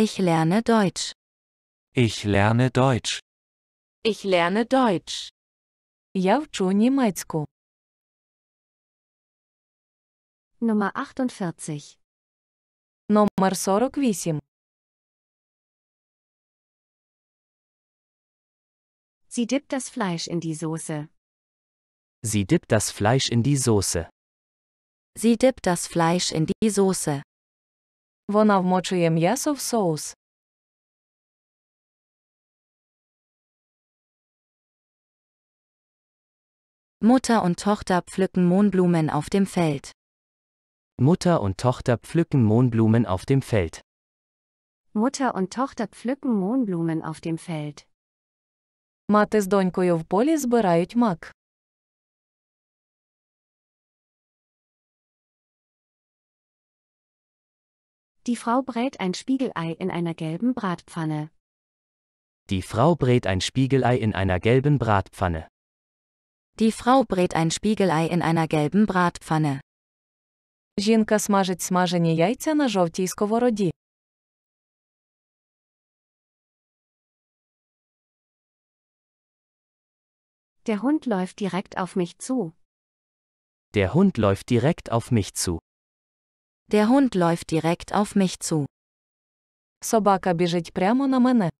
Ich lerne Deutsch. Ich lerne Deutsch. Ich lerne Deutsch. Я вчу німецьку. Nummer 48. Номер 48. Sie dippt das Fleisch in die Soße. Sie dippt das Fleisch in die Soße. Sie dippt das Fleisch in die Soße. Вона вмочує м'ясо в соус. Mutter und Tochter pflücken Mohnblumen auf dem Feld. Mutter und Tochter pflücken Mohnblumen auf dem Feld. Mutter und Tochter pflücken Mohnblumen auf dem Feld. Мати з донькою в полі збирають мак. Die Frau brät ein Spiegelei in einer gelben Bratpfanne. Die Frau brät ein Spiegelei in einer gelben Bratpfanne. Die Frau brät ein Spiegelei in einer gelben Bratpfanne. Жінка смажить смажені яйця на жовтій сковороді. Der Hund läuft direkt auf mich zu. Der Hund läuft direkt auf mich zu. Der Hund läuft direkt auf mich zu. Собака біжить прямо на мене.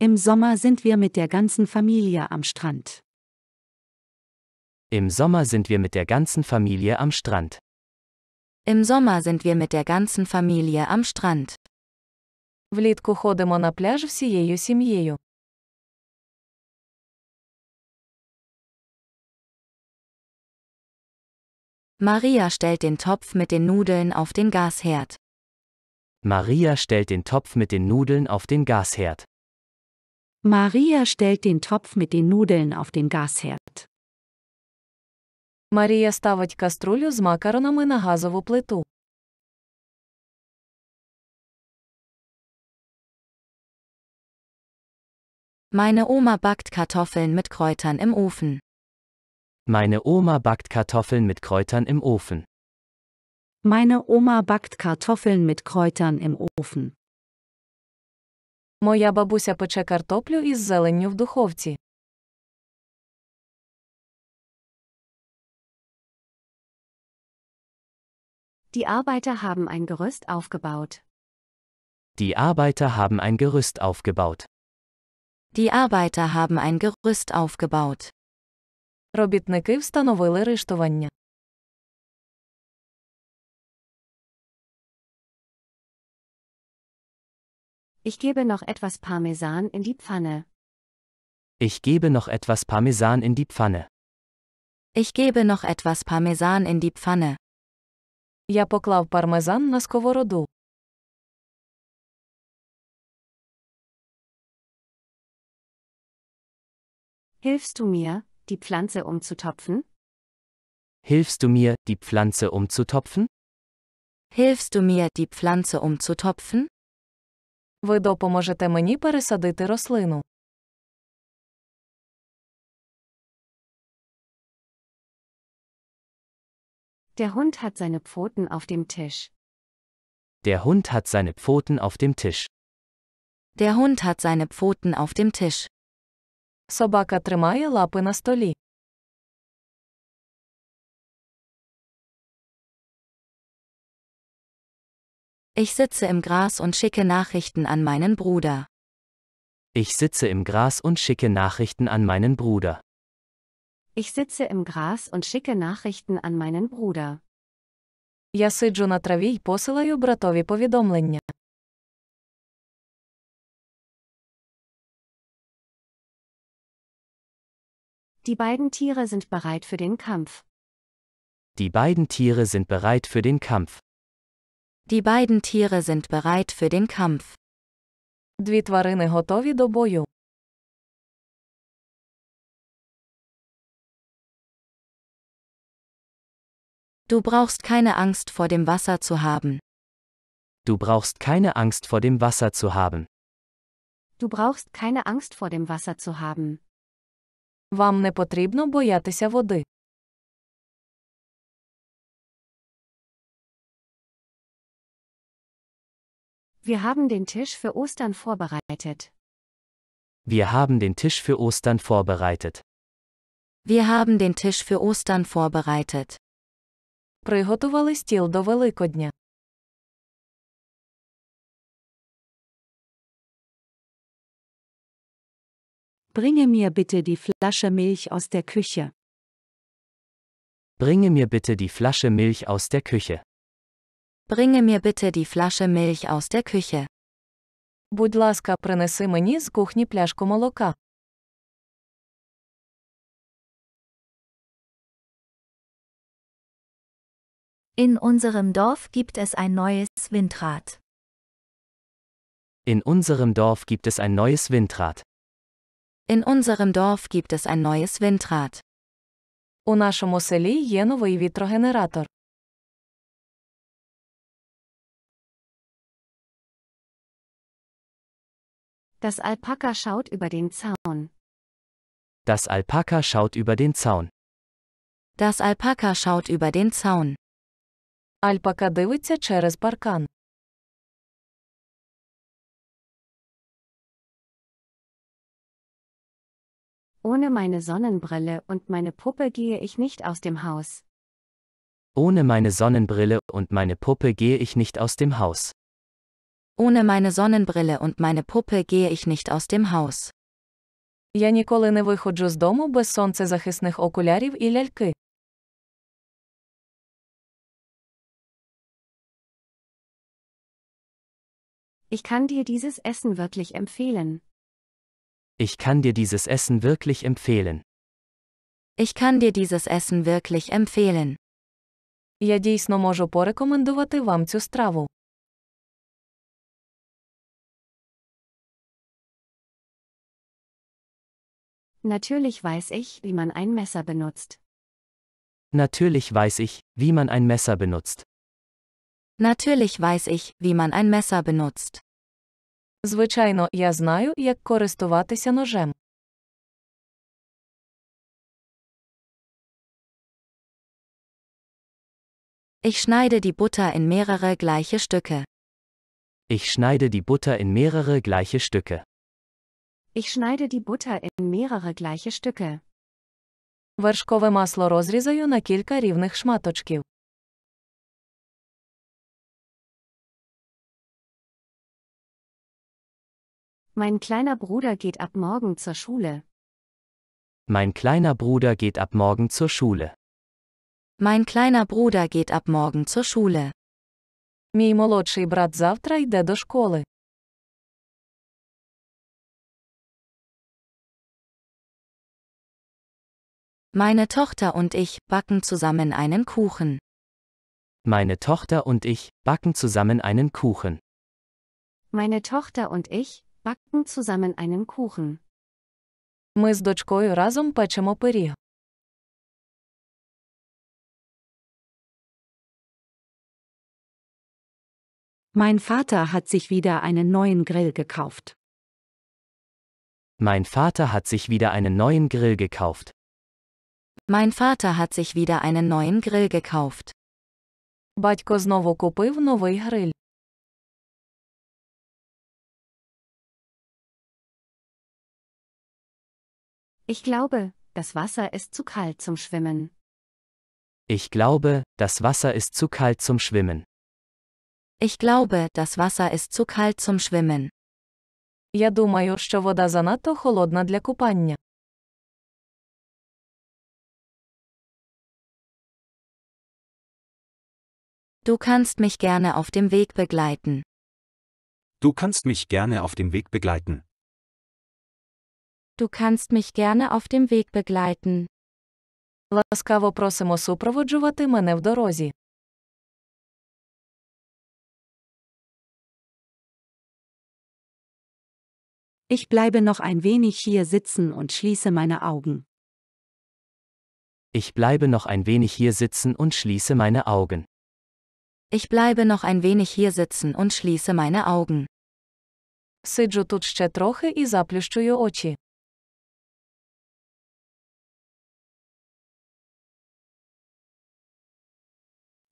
Im Sommer sind wir mit der ganzen Familie am Strand. Im Sommer sind wir mit der ganzen Familie am Strand. Im Sommer sind wir mit der ganzen Familie am Strand. Влітку ходимо на пляж всією сім'єю. Maria stellt den Topf mit den Nudeln auf den Gasherd. Maria stellt den Topf mit den Nudeln auf den Gasherd. Maria stellt den Topf mit den Nudeln auf den Gasherd. Марія ставить каструлю з макаронами на газову плиту. Meine Oma backt Kartoffeln mit Kräutern im Ofen. Meine Oma backt Kartoffeln mit Kräutern im Ofen. Meine Oma backt Kartoffeln mit Kräutern im Ofen. Моя бабуся пече картоплю із зеленню в духовці. Die Arbeiter haben ein Gerüst aufgebaut. Die Arbeiter haben ein Gerüst aufgebaut. Die Arbeiter haben ein Gerüst aufgebaut. Робітники встановили рештування. Ich gebe noch etwas Parmesan in die Pfanne. Ich gebe noch etwas Parmesan in die Pfanne. Ich gebe noch etwas Parmesan in die Pfanne. Я поклав пармезан на сковороду. Hilfst du mir, die Pflanze umzutopfen? Hilfst du mir, die Pflanze umzutopfen? Hilfst du mir, die Pflanze umzutopfen? Ви допоможете мені пересадити рослину. Der Hund hat seine Pfoten auf dem Tisch. Der Hund hat seine Pfoten auf dem Tisch. Der Hund hat seine Pfoten auf dem Tisch. Собака тримає лапи на столі. Ich sitze im Gras und schicke Nachrichten an meinen Bruder. Ich sitze im Gras und schicke Nachrichten an meinen Bruder. Ich sitze im Gras und schicke Nachrichten an meinen Bruder. Я сиджу на траві й посилаю братові повідомлення. Die beiden Tiere sind bereit für den Kampf. Die beiden Tiere sind bereit für den Kampf. Die beiden Tiere sind bereit für den Kampf. Дві тварини готові до бою. Du brauchst keine Angst vor dem Wasser zu haben. Du brauchst keine Angst vor dem Wasser zu haben. Du brauchst keine Angst vor dem Wasser zu haben. Вам не потрібно боятися води. Wir haben den Tisch für Ostern vorbereitet. Wir haben den Tisch für Ostern vorbereitet. Wir haben den Tisch für Ostern vorbereitet. Приготували стіл до Великодня. Bringe mir bitte die Flasche Milch aus der Küche. Bringe mir bitte die Flasche Milch aus der Küche. Bringe mir bitte die Flasche Milch aus der Küche. Будь ласка, принеси мені з кухні пляшку молока. In unserem Dorf gibt es ein neues Windrad. In unserem Dorf gibt es ein neues Windrad. In unserem Dorf gibt es ein neues Windrad. У нашому селі є новий вітрогенератор. Das Alpaka schaut über den Zaun. Das Alpaka schaut über den Zaun. Das Alpaka schaut über den Zaun. Альпака дивиться через паркан. Ohne meine Sonnenbrille und meine Puppe gehe ich nicht aus dem Haus. Ohne meine Sonnenbrille und meine Puppe gehe ich nicht aus dem Haus. Ohne meine Sonnenbrille und meine Puppe gehe ich nicht aus dem Haus. Я ніколи не виходжу з дому без сонцезахисних окулярів і ляльки. Ich kann dir dieses Essen wirklich empfehlen. Ich kann dir dieses Essen wirklich empfehlen. Ich kann dir dieses Essen wirklich empfehlen. Я дійсно можу порекомендувати вам цю страву. Natürlich weiß ich, wie man ein Messer benutzt. Natürlich weiß ich, wie man ein Messer benutzt. Natürlich weiß ich, wie man ein Messer benutzt. Звичайно, я знаю, як користуватися ножем. Ich schneide die Butter in mehrere gleiche Stücke. Ich schneide die Butter in mehrere gleiche Stücke. Ich schneide die Butter in mehrere gleiche Stücke. Вершкове масло розрізаю на кілька рівних шматочків. Mein kleiner Bruder geht ab morgen zur Schule. Mein kleiner Bruder geht ab morgen zur Schule. Mein kleiner Bruder geht ab morgen zur Schule. Мій молодший брат завтра йде до школи. Meine Tochter und ich backen zusammen einen Kuchen. Meine Tochter und ich backen zusammen einen Kuchen. Meine Tochter und ich backen zusammen einen Kuchen. Ми з дочкою разом печемо пиріг. Mein Vater hat sich wieder einen neuen Grill gekauft. Mein Vater hat sich wieder einen neuen Grill gekauft. Mein Vater hat sich wieder einen neuen Grill gekauft. Батько знову купив новий гриль. Ich glaube, das Wasser ist zu kalt zum Schwimmen. Ich glaube, das Wasser ist zu kalt zum Schwimmen. Ich glaube, das Wasser ist zu kalt zum Schwimmen. Я думаю, що вода занадто холодна для купання. Du kannst mich gerne auf dem Weg begleiten. Du kannst mich gerne auf dem Weg begleiten. Du kannst mich gerne auf dem Weg begleiten. Ласкаво просимо супроводжувати мене в дорозі. Ich bleibe noch ein wenig hier sitzen und schließe meine Augen. Ich bleibe noch ein wenig hier sitzen und schließe meine Augen. Ich bleibe noch ein wenig hier sitzen und schließe meine Augen. Сиджу тут ще трохи і заплющую очі.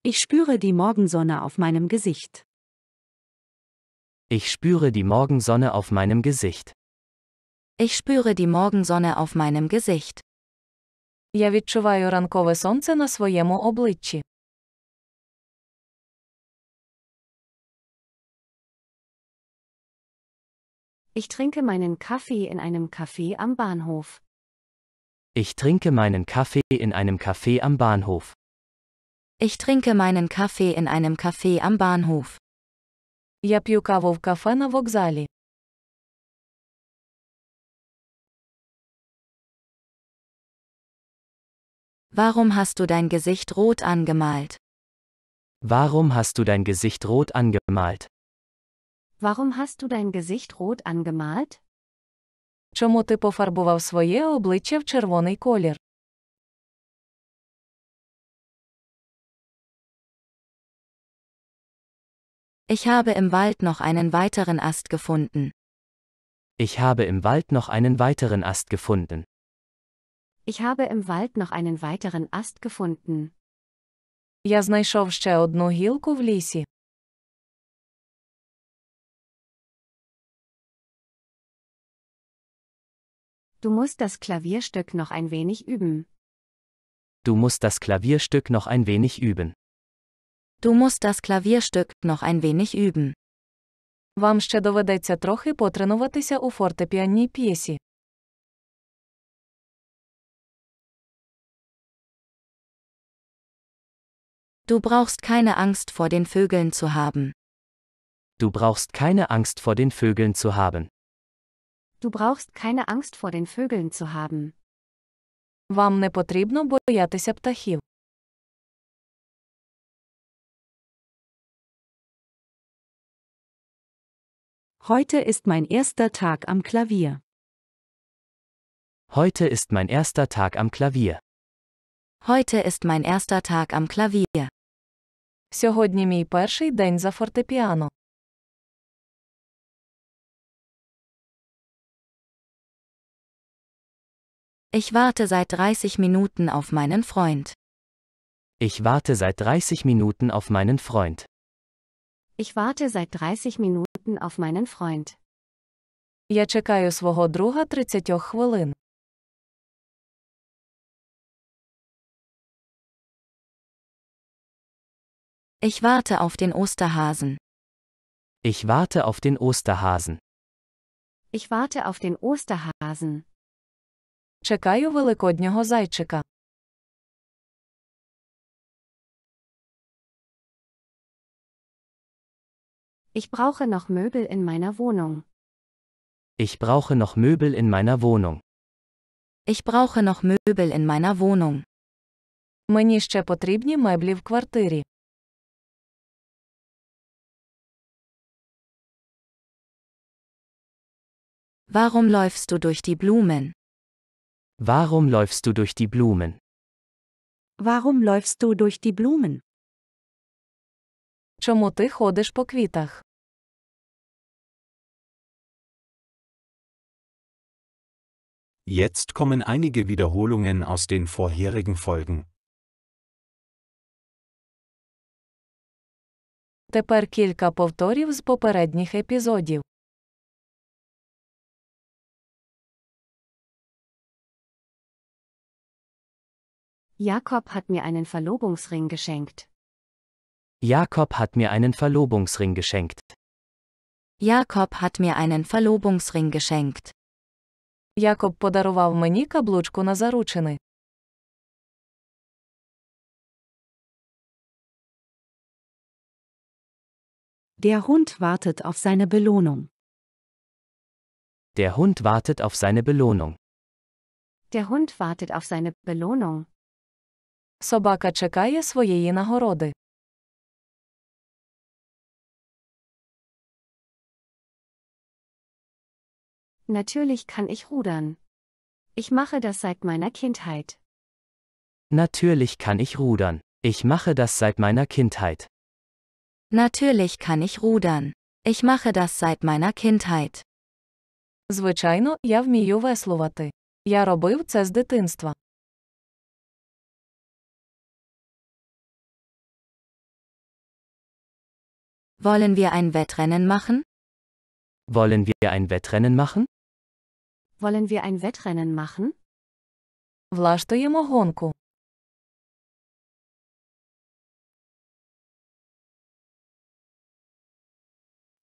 Ich spüre die Morgensonne auf meinem Gesicht. Ich spüre die Morgensonne auf meinem Gesicht. Ich spüre die Morgensonne auf meinem Gesicht. Я відчуваю ранкове сонце на своєму обличчі. Ich trinke meinen Kaffee in einem Café am Bahnhof. Ich trinke meinen Kaffee in einem Café am Bahnhof. Ich trinke meinen Kaffee in einem Café am Bahnhof. Я п'ю каву в кафе на вокзалі. Warum hast du dein Gesicht rot angemalt? Warum hast du dein Gesicht rot angemalt? Warum hast du dein Gesicht rot angemalt? Чому ти пофарбував своє обличчя в червоний колір? Ich habe im Wald noch einen weiteren Ast gefunden. Ich habe im Wald noch einen weiteren Ast gefunden. Ich habe im Wald noch einen weiteren Ast gefunden. Я знайшов ще одну гілку в лісі. Du musst das Klavierstück noch ein wenig üben. Du musst das Klavierstück noch ein wenig üben. Du musst das Klavierstück noch ein wenig üben. Вам ще доведеться трохи потренуватися у фортепіанній п'єсі. Du brauchst keine Angst vor den Vögeln zu haben. Du brauchst keine Angst vor den Vögeln zu haben. Du brauchst keine Angst vor den Vögeln zu haben. Вам не потрібно боятися птахів. Heute ist mein erster Tag am Klavier. Heute ist mein erster Tag am Klavier. Heute ist mein erster Tag am Klavier. Сьогодні мій перший день за фортепіано. Ich warte seit 30 Minuten auf meinen Freund. Ich warte seit 30 Minuten auf meinen Freund. Ich warte seit 30 Minuten auf meinen Freund. Я чекаю свого друга 30 хвилин. Ich warte auf den Osterhasen. Ich warte auf den Osterhasen. Ich warte auf den Osterhasen. Чекаю великоднього зайчика. Ich brauche noch Möbel in meiner Wohnung. Ich brauche noch Möbel in meiner Wohnung. Ich brauche noch Möbel in meiner Wohnung. Мені ще потрібні меблі в квартирі. Warum läufst du durch die Blumen? Warum läufst du durch die Blumen? Warum läufst du durch die Blumen? Чому ти ходиш по квітах? Jetzt kommen einige Wiederholungen aus den vorherigen Folgen. Тепер кілька повторів з попередніх епізодів. Jakob hat mir einen Verlobungsring geschenkt. Jakob hat mir einen Verlobungsring geschenkt. Jakob hat mir einen Verlobungsring geschenkt. Якоб подарував мені каблучку на заручини. Der Hund wartet auf seine Belohnung. Der Hund wartet auf seine Belohnung. Der Hund wartet auf seine Belohnung. Собака чекає своєї нагороди. Natürlich kann ich rudern. Ich mache das seit meiner Kindheit. Natürlich kann ich rudern. Ich mache das seit meiner Kindheit. Natürlich kann ich rudern. Ich mache das seit meiner Kindheit. Звичайно, я вмію веслувати. Я робив це з дитинства. Wollen wir ein Wettrennen machen? Wollen wir ein Wettrennen machen? Wollen wir ein Wettrennen machen? Влаштуємо гонку.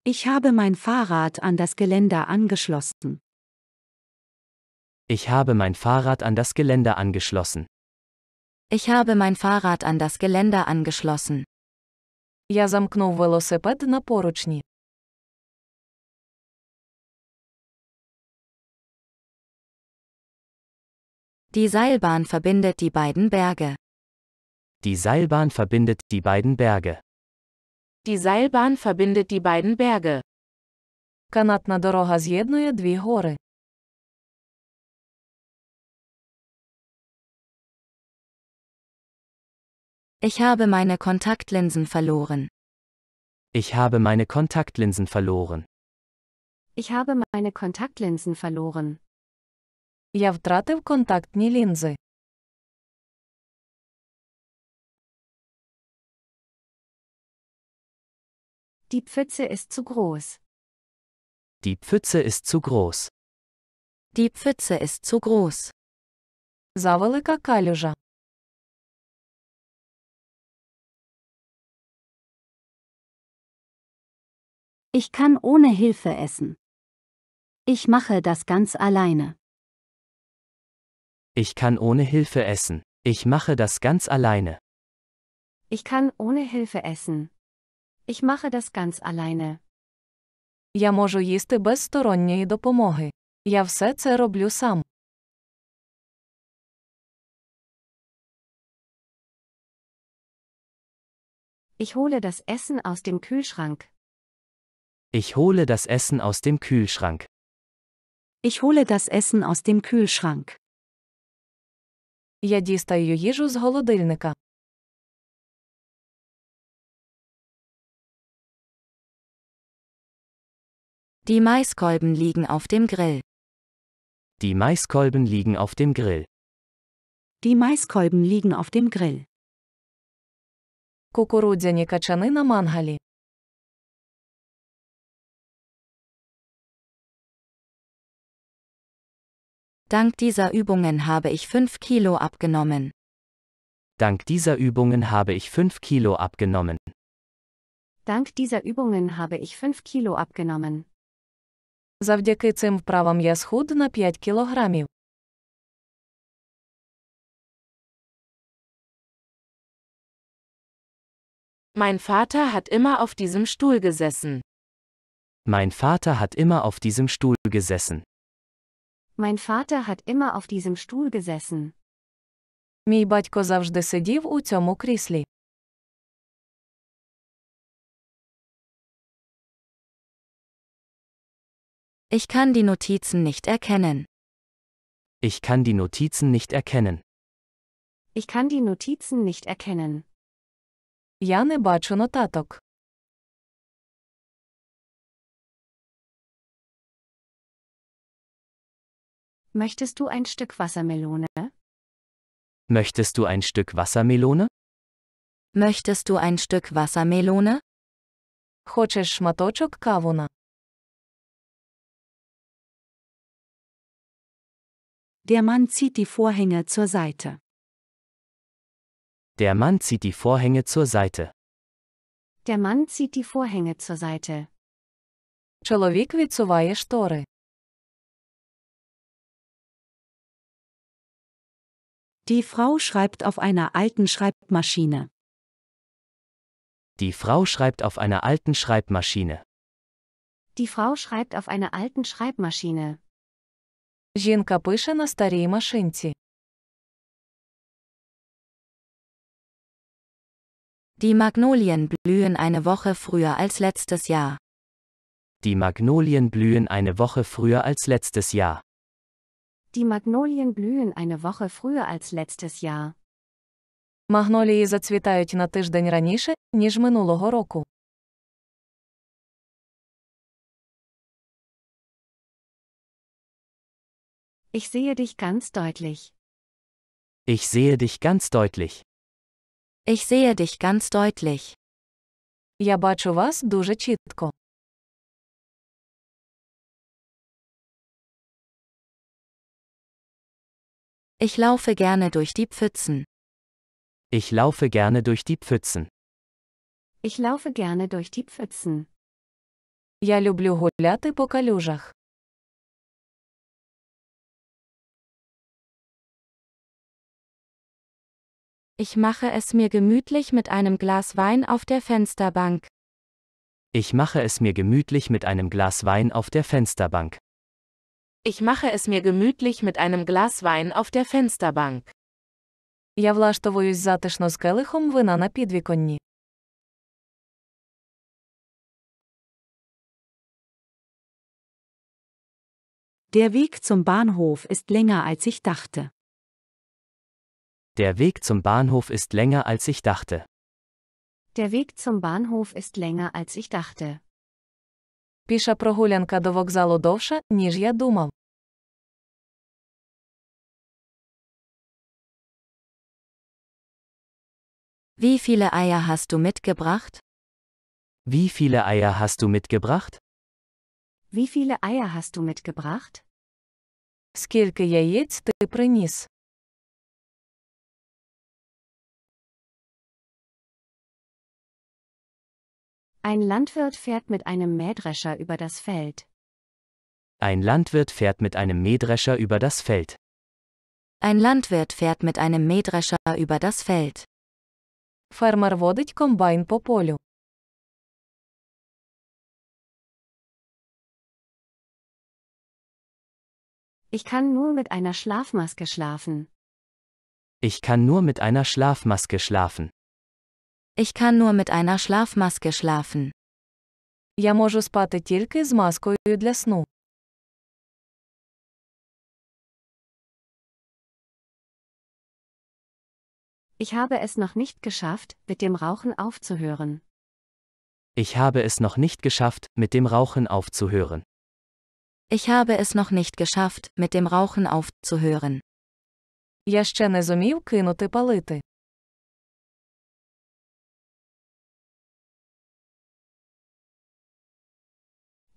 Ich habe mein Fahrrad an das Geländer angeschlossen. Ich habe mein Fahrrad an das Geländer angeschlossen. Ich habe mein Fahrrad an das Geländer angeschlossen. Я замкнув велосипед на поручні. Die Seilbahn verbindet die beiden Berge. Die Seilbahn verbindet die beiden Berge. Die Seilbahn verbindet die beiden Berge. Канатна дорога з'єднує дві гори. Ich habe meine Kontaktlinsen verloren. Ich habe meine Kontaktlinsen verloren. Ich habe meine Kontaktlinsen verloren. Я втратив контактні лінзи. Die Pfütze ist zu groß. Die Pfütze ist zu groß. Die Pfütze ist zu groß. Завелика калюжа. Ich kann ohne Hilfe essen. Ich mache das ganz alleine. Ich kann ohne Hilfe essen. Ich mache das ganz alleine. Ich kann ohne Hilfe essen. Ich mache das ganz alleine. Я можу їсти без сторонньої допомоги. Я все це роблю сам. Ich hole das Essen aus dem Kühlschrank. Ich hole das Essen aus dem Kühlschrank. Ich hole das Essen aus dem Kühlschrank. Я дістаю їжу з холодильника. Die Maiskolben liegen auf dem Grill. Die Maiskolben liegen auf dem Grill. Die Maiskolben liegen auf dem Grill. Кукурудзяні качани на мангалі. Dank dieser Übungen habe ich 5 Kilo abgenommen. Dank dieser Übungen habe ich 5 Kilo abgenommen. Dank dieser Übungen habe ich 5 Kilo abgenommen. Завдяки цим вправам я схуд на 5 кілограмів. Mein Vater hat immer auf diesem Stuhl gesessen. Mein Vater hat immer auf diesem Stuhl gesessen. Mein Vater hat immer auf diesem Stuhl gesessen. Мій батько завжди сидів у цьому кріслі. Ich kann die Notizen nicht erkennen. Ich kann die Notizen nicht erkennen. Ich kann die Notizen nicht erkennen. Я не бачу нотаток. Möchtest du ein Stück Wassermelone? Möchtest du ein Stück Wassermelone? Möchtest du ein Stück Wassermelone? Хочеш шматочок кавуна? Der Mann zieht die Vorhänge zur Seite. Der Mann zieht die Vorhänge zur Seite. Der Mann zieht die Vorhänge zur Seite. Чоловік відсуває штори. Die Frau schreibt auf einer alten Schreibmaschine. Die Frau schreibt auf einer alten Schreibmaschine. Die Frau schreibt auf einer alten Schreibmaschine. Жінка пише на старій машинці. Die Magnolien blühen eine Woche früher als letztes Jahr. Die Magnolien blühen eine Woche früher als letztes Jahr. Die Magnolien blühen eine Woche früher als letztes Jahr. Магнолії зацвітають на тиждень раніше, ніж минулого року. Ich sehe dich ganz deutlich. Ich sehe dich ganz deutlich. Ich sehe dich ganz deutlich. Я бачу вас дуже чітко. Ich laufe gerne durch die Pfützen. Ich laufe gerne durch die Pfützen. Ich laufe gerne durch die Pfützen. Я люблю гуляти по калюжах. Ich mache es mir gemütlich mit einem Glas Wein auf der Fensterbank. Ich mache es mir gemütlich mit einem Glas Wein auf der Fensterbank. Ich mache es mir gemütlich mit einem Glas Wein auf der Fensterbank. Я влаштовуюсь затишно з келихом вина на підвіконні. Der Weg zum Bahnhof ist länger als ich dachte. Der Weg zum Bahnhof ist länger als ich dachte. Der Weg zum Bahnhof ist länger als ich dachte. Піша прогулянка до вокзалу довша, ніж я думав. Wie viele Eier hast du mitgebracht? Wie viele Eier hast du mitgebracht? Wie viele Eier hast du mitgebracht? Скільки яєць ти приніс? Ein Landwirt fährt mit einem Mähdrescher über das Feld. Ein Landwirt fährt mit einem Mähdrescher über das Feld. Ein Landwirt fährt mit einem Mähdrescher über das Feld. Фермер водить комбайн по полю. Ich kann nur mit einer Schlafmaske schlafen. Ich kann nur mit einer Schlafmaske schlafen. Ich kann nur mit einer Schlafmaske schlafen. Я можу спати тільки з маскою для сну. Ich habe es noch nicht geschafft, mit dem Rauchen aufzuhören. Ich habe es noch nicht geschafft, mit dem Rauchen aufzuhören. Ich habe es noch nicht geschafft, mit dem Rauchen aufzuhören. Я ще не зумів кинути палити.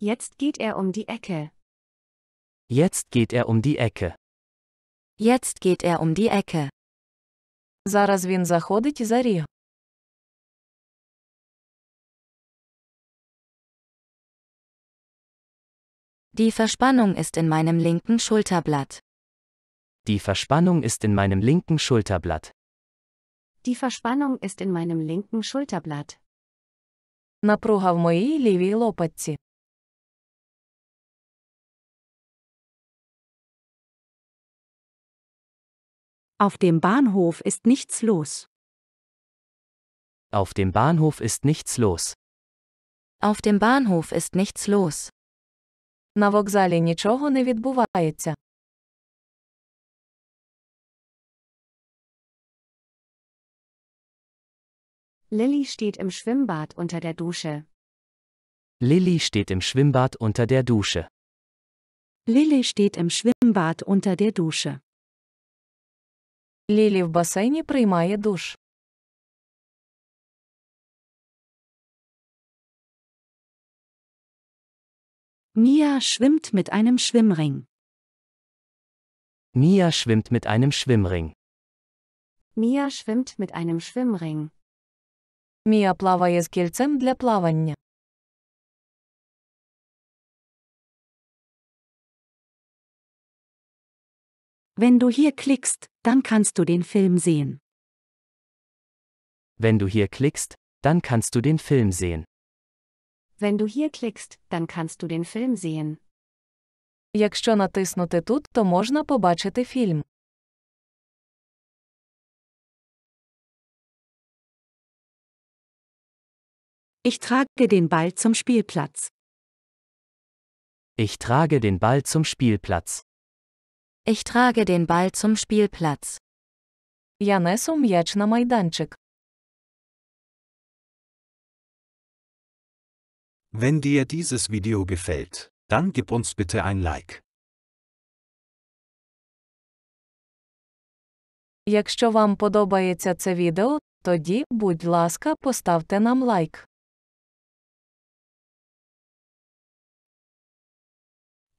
Jetzt geht er um die Ecke. Jetzt geht er um die Ecke. Jetzt geht er um die Ecke. Зараз він заходить за ріг. Die Verspannung ist in meinem linken Schulterblatt. Die Verspannung ist in meinem linken Schulterblatt. Die Verspannung ist in meinem linken Schulterblatt. Напруга в моїй лівій лопатці. Auf dem Bahnhof ist nichts los. Auf dem Bahnhof ist nichts los. Auf dem Bahnhof ist nichts los. На вокзалі нічого не відбувається. Lilly steht im Schwimmbad unter der Dusche. Lilly steht im Schwimmbad unter der Dusche. Lilly steht im Schwimmbad unter der Dusche. Лілі в басейні приймає душ. Mia schwimmt mit einem Schwimmring. Mia schwimmt mit einem Schwimmring. Mia schwimmt mit einem Schwimmring. Mia плаває з кільцем для плавання. Wenn du hier klickst, dann kannst du den Film sehen. Wenn du hier klickst, dann kannst du den Film sehen. Wenn du hier klickst, dann kannst du den Film sehen. Якщо натиснути тут, то можна побачити фільм. Ich trage den Ball zum Spielplatz. Ich trage den Ball zum Spielplatz. Ich trage den Ball zum Spielplatz. Я несу м'яч на майданчик. Wenn dir dieses Video gefällt, dann gib uns bitte ein Like. Якщо вам подобається це відео, тоді, будь ласка, поставте нам лайк.